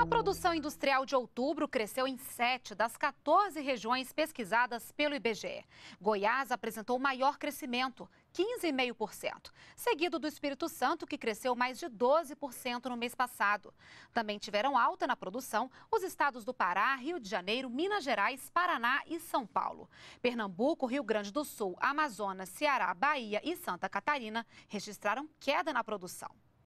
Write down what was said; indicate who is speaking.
Speaker 1: A produção industrial de outubro cresceu em 7 das 14 regiões pesquisadas pelo IBGE. Goiás apresentou maior crescimento, 15,5%, seguido do Espírito Santo, que cresceu mais de 12% no mês passado. Também tiveram alta na produção os estados do Pará, Rio de Janeiro, Minas Gerais, Paraná e São Paulo. Pernambuco, Rio Grande do Sul, Amazonas, Ceará, Bahia e Santa Catarina registraram queda na produção.